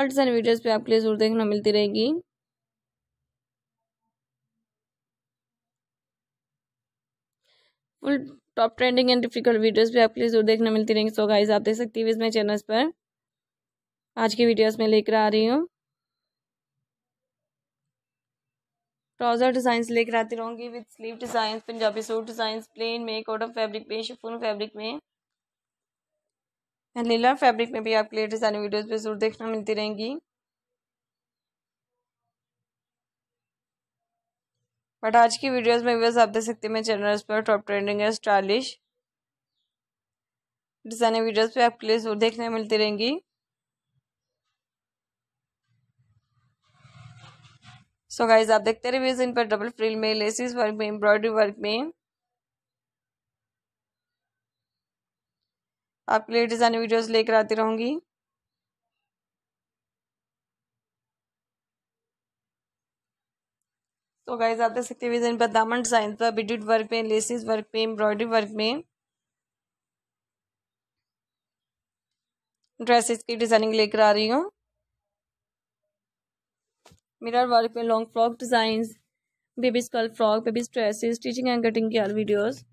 shorts and videos पे आपके लिए जरूर देखना मिलती रहेगी full top trending and difficult videos भी आपके लिए जरूर देखने मिलती रहेंगी सो गाइज आप देख सकती हो इसमें चैनल्स पर आज की वीडियोस में लेकर आ रही हूँ ट्राउजर डिजाइन लेकर आती रहूंगी with sleeve design Punjabi suit design plain में कॉटन फैब्रिक में शिफोन फैब्रिक में एंड लीला फैब्रिक में भी आपके लिए डिज़ाइनिंग वीडियोस भी जरूर देखना मिलती रहेंगी बट आज की वीडियोस में व्यवर्स आप देख सकते हैं मैं चैनल पर टॉप ट्रेंडिंग है स्टाइलिश डिज़ाइनिंग वीडियोस भी आपके लिए जरूर देखने मिलती रहेंगी सो so गाइज आप देखते रहिए इन पर डबल फ्रिल में लेसिस वर्क में एम्ब्रॉयडरी वर्क में आपके लिए डिज़ाइन वीडियोस लेकर आती रहूंगी तो गाइज आप देख सकते हैं दामन डिज़ाइन पर बिडिट वर्क में लेसिस वर्क में एम्ब्रॉयडरी वर्क में ड्रेसेस की डिज़ाइनिंग लेकर आ रही हूँ मिरर वर्क में लॉन्ग फ्रॉक डिजाइन बेबी स्कल frock baby dresses stitching and cutting की आर वीडियोज़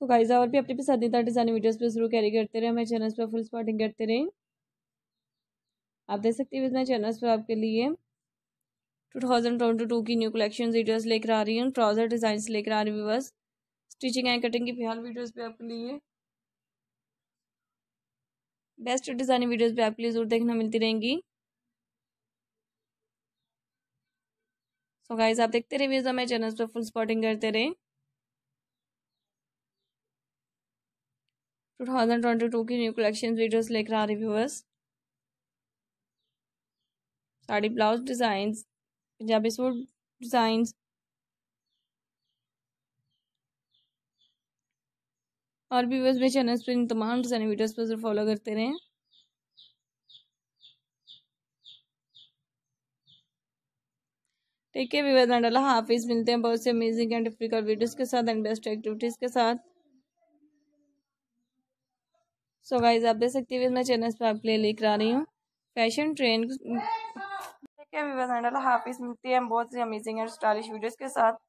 तो गाइज और भी अपने पसंदीदा डिज़ाइन वीडियोस पे जरूर कैरी करते रहे हमारे चैनल्स पर फुल स्पॉटिंग करते रहे आप देख सकते हैं इतना चैनल्स पर आपके लिए टू थाउजेंड ट्वेंटी टू की न्यू कलेक्शन वीडियोस लेकर आ रही हैं ट्राउज़र डिजाइन लेकर आ रही हूँ बस स्टिचिंग एंड कटिंग की फिलहाल वीडियोज़ पे आपके लिए बेस्ट डिजाइन वीडियोज़ पे आपके लिए जरूर देखना मिलती रहेंगी सो so गाइज आप देखते रहे हमारे चैनल पर फुल स्पॉटिंग करते रहे 2022 की न्यू कलेक्शन वीडियोस लेकर आ रही viewers sari blouse design Punjabi suit design और व्यूअर्स मेरे चैनल पर इन तमाम डिज़ाइन वीडियोस पर जरूर फॉलो करते रहें ठीक है व्यूअर्स एंड अल्लाह हाफिज़ मिलते हैं बहुत से अमेजिंग एंड डिफिकल्ट वीडियोस के साथ एंड बेस्ट एक्टिविटीज़ के साथ सो so गाइज आप देख सकते हो मैं चैनल पर आपके लिए लेकर आ रही हूँ फैशन ट्रेंड हाफिज़ मिलती है बहुत ही अमेजिंग एंड स्टाइलिश वीडियोज़ के साथ